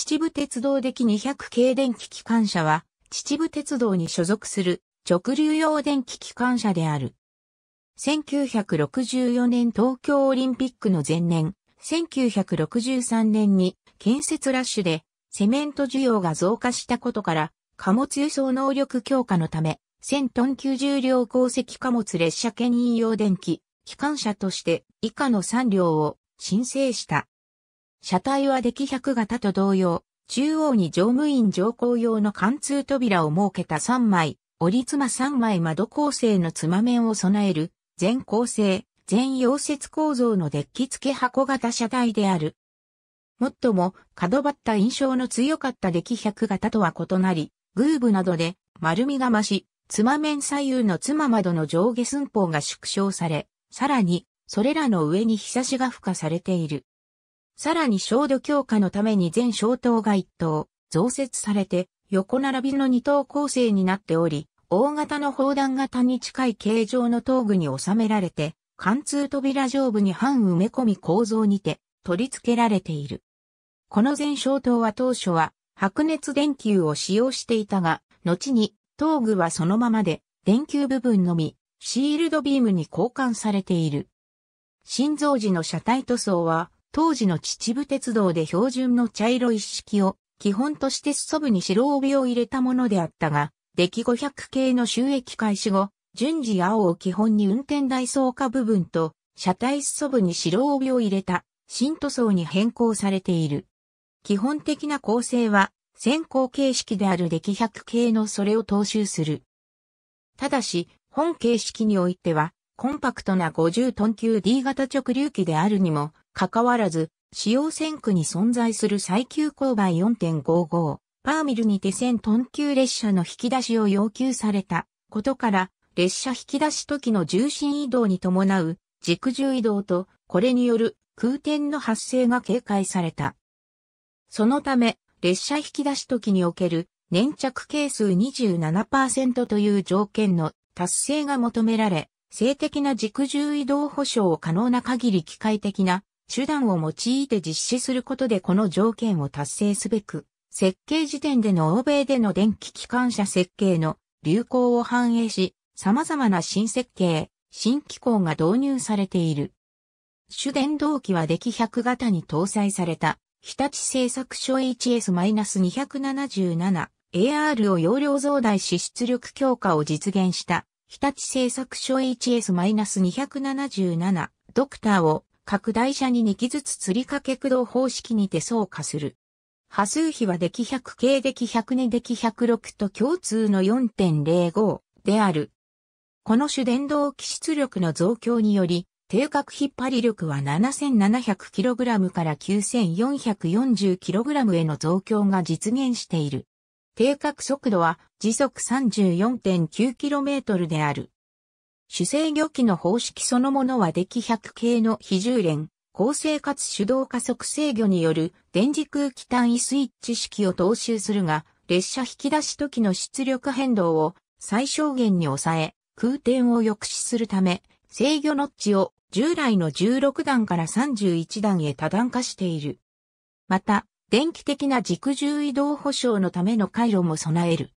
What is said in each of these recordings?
秩父鉄道的200系電気機関車は、秩父鉄道に所属する直流用電気機関車である。1964年東京オリンピックの前年、1963年に建設ラッシュでセメント需要が増加したことから、貨物輸送能力強化のため、1000トン90両鉱石貨物列車牽引用電気、機関車として以下の3両を申請した。車体はデキ100型と同様、中央に乗務員乗降用の貫通扉を設けた3枚、折り妻3枚窓構成の妻面を備える、全構成、全溶接構造のデッキ付け箱型車体である。もっとも、角張った印象の強かったデキ100型とは異なり、グーブなどで丸みが増し、妻面左右の妻窓の上下寸法が縮小され、さらに、それらの上に日差しが付加されている。さらに照度強化のために全焦灯が1灯、増設されて、横並びの2灯構成になっており、大型の砲弾型に近い形状の頭部に収められて、貫通扉上部に半埋め込み構造にて取り付けられている。この全焦灯は当初は白熱電球を使用していたが、後に頭具はそのままで電球部分のみシールドビームに交換されている。心臓時の車体塗装は当時の秩父鉄道で標準の茶色一式を基本として裾部に白帯を入れたものであったが、出来500系の収益開始後、順次青を基本に運転台層下部分と、車体裾部に白帯を入れた新塗装に変更されている。基本的な構成は、先行形式である出来100系のそれを踏襲する。ただし、本形式においては、コンパクトな50トン級 D 型直流機であるにも、関わらず、使用線区に存在する最急勾配4.55、パーミルにて1000トン級列車の引き出しを要求されたことから、列車引き出し時の重心移動に伴う軸重移動と、これによる空転の発生が警戒された。そのため、列車引き出し時における粘着係数27%という条件の達成が求められ、性的な軸重移動保障を可能な限り機械的な手段を用いて実施することでこの条件を達成すべく、設計時点での欧米での電気機関車設計の流行を反映し、様々な新設計、新機構が導入されている。主電動機は出来100型に搭載された、日立製作所 HS-277 AR を容量増大し出力強化を実現した、日立製作所 HS-277 ドクターを拡大車に2機ずつ釣り掛け駆動方式にて相加する。波数比は出来100系出来102出来106と共通の4.05である。この主電動機出力の増強により、定格引っ張り力は 7700kg から 9440kg への増強が実現している。定格速度は時速 34.9km である。主制御機の方式そのものは出100系の比重連、構成かつ手動加速制御による電磁空気単位スイッチ式を踏襲するが、列車引き出し時の出力変動を最小限に抑え、空転を抑止するため、制御ノッチを従来の16段から31段へ多段化している。また、電気的な軸重移動保障のための回路も備える。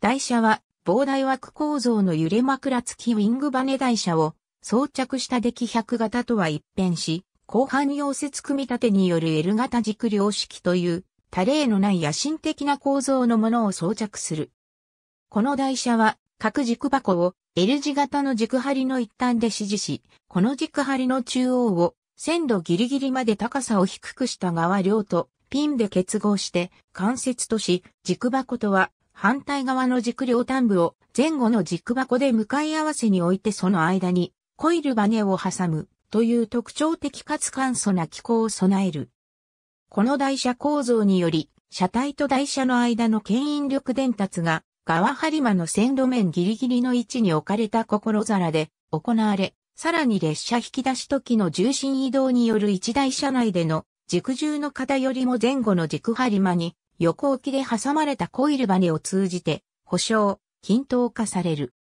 台車は膨大枠構造の揺れ枕付きウィングバネ台車を装着したデキ100型とは一変し、後半溶接組み立てによる L 型軸量式という多例のない野心的な構造のものを装着する。この台車は各軸箱を L 字型の軸張の一端で支持し、この軸張の中央を線路ギリギリまで高さを低くした側両とピンで結合して関節とし、軸箱とは反対側の軸両端部を前後の軸箱で向かい合わせに置いてその間にコイルバネを挟むという特徴的かつ簡素な機構を備える。この台車構造により、車体と台車の間の牽引力伝達が、側張間の線路面ギリギリの位置に置かれた心皿で行われ、さらに列車引き出し時の重心移動による一台車内での軸重の偏りも前後の軸張間に横置きで挟まれたコイルバネを通じて、保証、均等化される。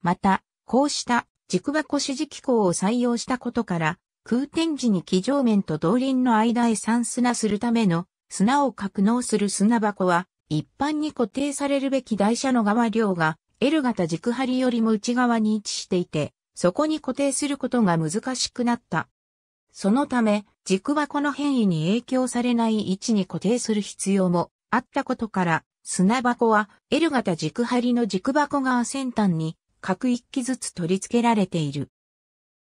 また、こうした軸箱指示機構を採用したことから、空転時に機上面と動輪の間へ散砂するための砂を格納する砂箱は、一般に固定されるべき台車の側量が L 型軸張よりも内側に位置していて、そこに固定することが難しくなった。そのため、軸はこの変異に影響されない位置に固定する必要もあったことから、砂箱は L 型軸張りの軸箱側先端に各一機ずつ取り付けられている。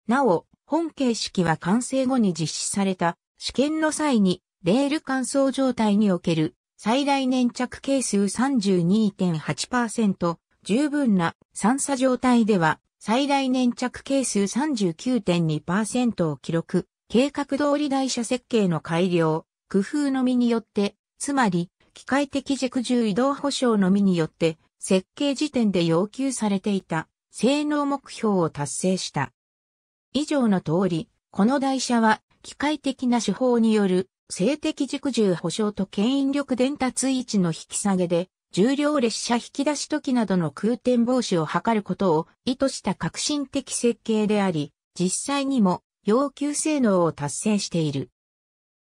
なお、本形式は完成後に実施された試験の際にレール乾燥状態における最大粘着係数32.8%、十分な散作状態では最大粘着係数39.2%を記録計画通り台車設計の改良、工夫のみによって、つまり、機械的軸重移動保障のみによって、設計時点で要求されていた、性能目標を達成した。以上の通り、この台車は、機械的な手法による、性的軸重保障と牽引力伝達位置の引き下げで、重量列車引き出し時などの空転防止を図ることを意図した革新的設計であり、実際にも要求性能を達成している。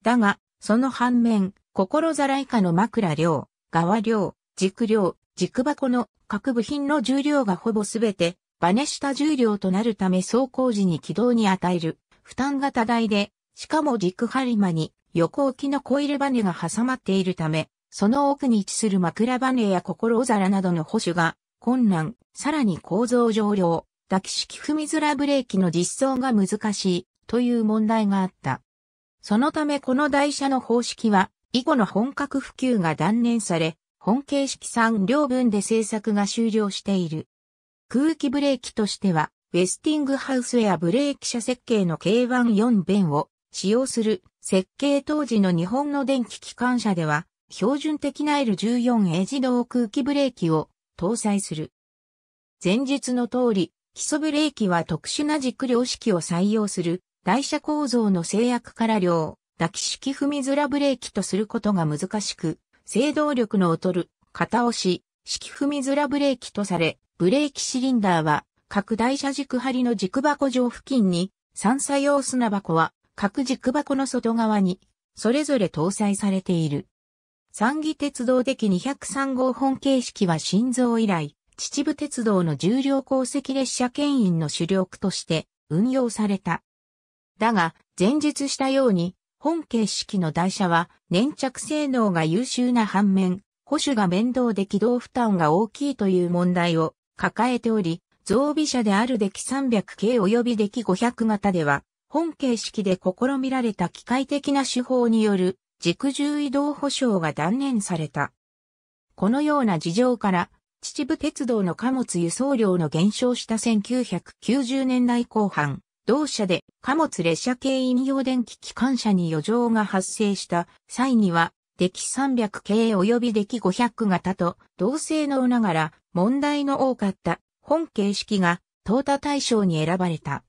だが、その反面、心皿以下の枕量、側量、軸量、軸箱の各部品の重量がほぼすべて、バネ下重量となるため走行時に軌道に与える、負担が多大で、しかも軸針間に横置きのコイルバネが挟まっているため、その奥に位置する枕バネや心皿などの保守が困難、さらに構造上量、抱き式踏みづらブレーキの実装が難しいという問題があった。そのためこの台車の方式は以後の本格普及が断念され、本形式3両分で製作が終了している。空気ブレーキとしては、ウェスティングハウスアブレーキ車設計の K14 弁を使用する設計当時の日本の電気機関車では、標準的な L14A 自動空気ブレーキを搭載する。前述の通り、基礎ブレーキは特殊な軸量式を採用する台車構造の制約から量、抱き式踏みづらブレーキとすることが難しく、制動力の劣る片押し、式踏みづらブレーキとされ、ブレーキシリンダーは各台車軸張の軸箱上付近に、三作用砂箱は各軸箱の外側にそれぞれ搭載されている。三義鉄道的203号本形式は心臓以来、秩父鉄道の重量鉱石列車牽引の主力として運用された。だが、前述したように、本形式の台車は粘着性能が優秀な反面、保守が面倒で軌道負担が大きいという問題を抱えており、増備車であるデキ300系及びデキ500型では、本形式で試みられた機械的な手法による軸重移動保障が断念された。このような事情から、秩父鉄道の貨物輸送量の減少した1990年代後半、同社で貨物列車系飲用電気機関車に余剰が発生した際には、出来300系及び出来500型と同性能ながら問題の多かった本形式が淘汰対象に選ばれた。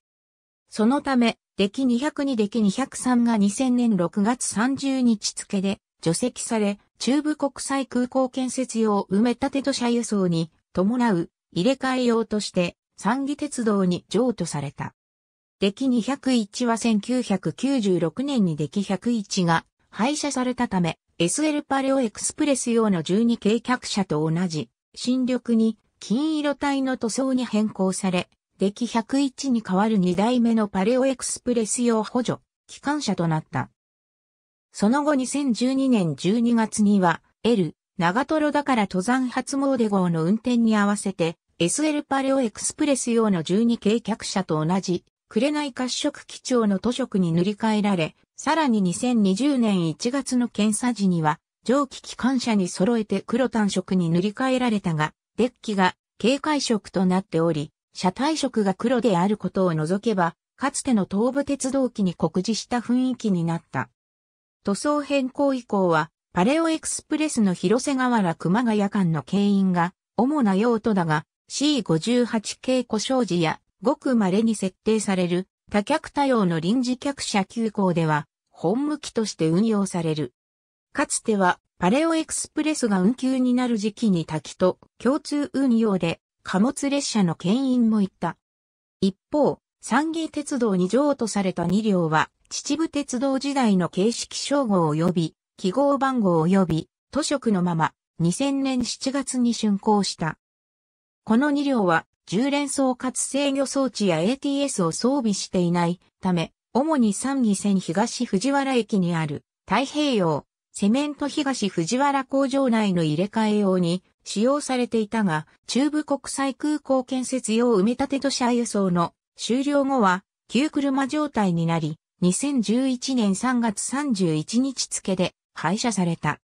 そのため、出来202出来203が2000年6月30日付で除籍され、中部国際空港建設用埋め立て土砂輸送に伴う入れ替え用として三義鉄道に譲渡された。出来201は1996年に出来101が廃車されたため SL パレオエクスプレス用の12系客車と同じ新緑に金色帯の塗装に変更され、出来101に代わる2代目のパレオエクスプレス用補助、機関車となった。その後2012年12月には、L、長ロだから登山初詣号の運転に合わせて、SL パレオエクスプレス用の12系客車と同じ、紅褐色基調の塗色に塗り替えられ、さらに2020年1月の検査時には、蒸気機関車に揃えて黒単色に塗り替えられたが、デッキが警戒色となっており、車体色が黒であることを除けば、かつての東武鉄道機に酷似した雰囲気になった。塗装変更以降は、パレオエクスプレスの広瀬川原熊谷間の牽引が主な用途だが、C58 系故障時や、ごく稀に設定される多客多用の臨時客車急行では、本向きとして運用される。かつては、パレオエクスプレスが運休になる時期に滝と共通運用で貨物列車の牽引もいった。一方、三義鉄道に譲渡された2両は秩父鉄道時代の形式称号及び、記号番号及び、書区のまま、2000年7月に竣工した。この2両は、10連装かつ制御装置や ATS を装備していないため、主に三義線東藤原駅にある太平洋セメント東藤原工場内の入れ替え用に使用されていたが、中部国際空港建設用埋め立て土砂輸送の終了後は、旧車状態になり、2011年3月31日付で廃車された。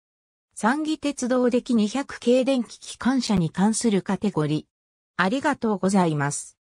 三義鉄道的200系電気機関車に関するカテゴリー。ありがとうございます。